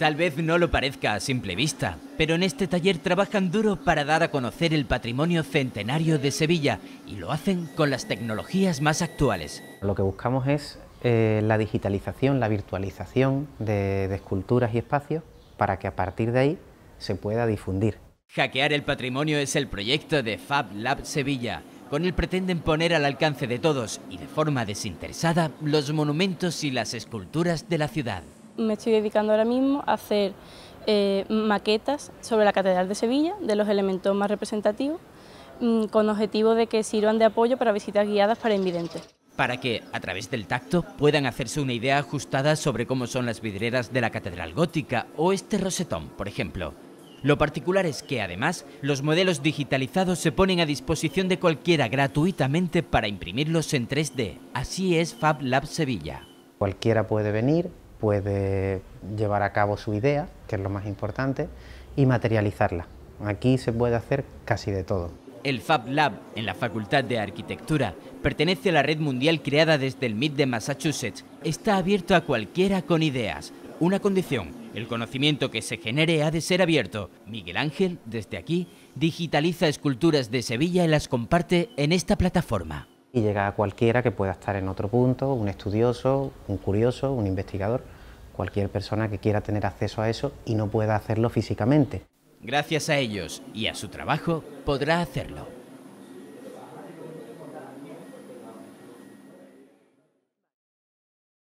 Tal vez no lo parezca a simple vista, pero en este taller trabajan duro para dar a conocer el patrimonio centenario de Sevilla y lo hacen con las tecnologías más actuales. Lo que buscamos es eh, la digitalización, la virtualización de, de esculturas y espacios para que a partir de ahí se pueda difundir. Hackear el patrimonio es el proyecto de Fab Lab Sevilla. Con él pretenden poner al alcance de todos y de forma desinteresada los monumentos y las esculturas de la ciudad me estoy dedicando ahora mismo a hacer eh, maquetas sobre la Catedral de Sevilla, de los elementos más representativos, mm, con objetivo de que sirvan de apoyo para visitas guiadas para invidentes. Para que, a través del tacto, puedan hacerse una idea ajustada sobre cómo son las vidrieras de la Catedral Gótica o este rosetón, por ejemplo. Lo particular es que, además, los modelos digitalizados se ponen a disposición de cualquiera gratuitamente para imprimirlos en 3D. Así es Fab Lab Sevilla. Cualquiera puede venir, puede llevar a cabo su idea, que es lo más importante, y materializarla. Aquí se puede hacer casi de todo. El Fab Lab en la Facultad de Arquitectura pertenece a la red mundial creada desde el MIT de Massachusetts. Está abierto a cualquiera con ideas. Una condición, el conocimiento que se genere ha de ser abierto. Miguel Ángel, desde aquí, digitaliza esculturas de Sevilla y las comparte en esta plataforma y llega a cualquiera que pueda estar en otro punto, un estudioso, un curioso, un investigador, cualquier persona que quiera tener acceso a eso y no pueda hacerlo físicamente. Gracias a ellos y a su trabajo podrá hacerlo.